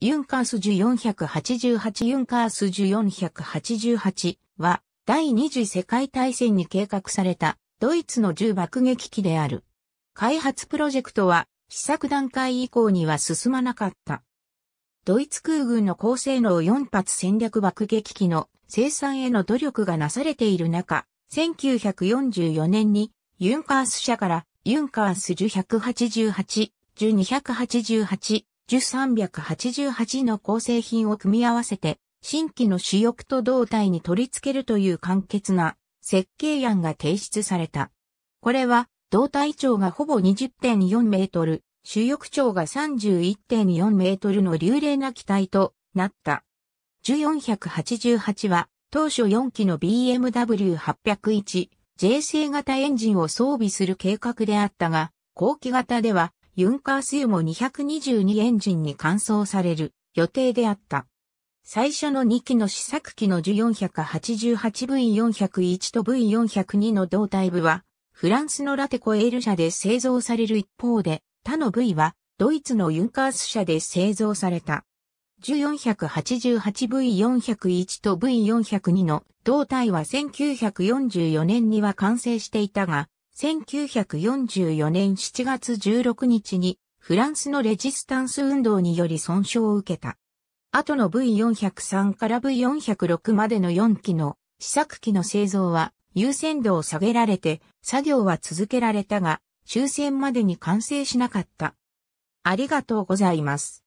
ユンカースジュ488ユンカースジュ488は第二次世界大戦に計画されたドイツの銃爆撃機である。開発プロジェクトは試作段階以降には進まなかった。ドイツ空軍の高性能4発戦略爆撃機の生産への努力がなされている中、1944年にユンカース社からユンカースジュ188、ジュ288、1388の構成品を組み合わせて、新規の主翼と胴体に取り付けるという簡潔な設計案が提出された。これは、胴体長がほぼ20.4メートル、主翼長が31.4メートルの流麗な機体となった。1488は、当初4機の BMW801、J 製型エンジンを装備する計画であったが、後期型では、ユンカースユも222エンジンに換装される予定であった。最初の2機の試作機の 1488V401 と V402 の胴体部は、フランスのラテコエール社で製造される一方で、他の V は、ドイツのユンカース社で製造された。1488V401 と V402 の胴体は1944年には完成していたが、1944年7月16日にフランスのレジスタンス運動により損傷を受けた。後の V403 から V406 までの4機の試作機の製造は優先度を下げられて作業は続けられたが終戦までに完成しなかった。ありがとうございます。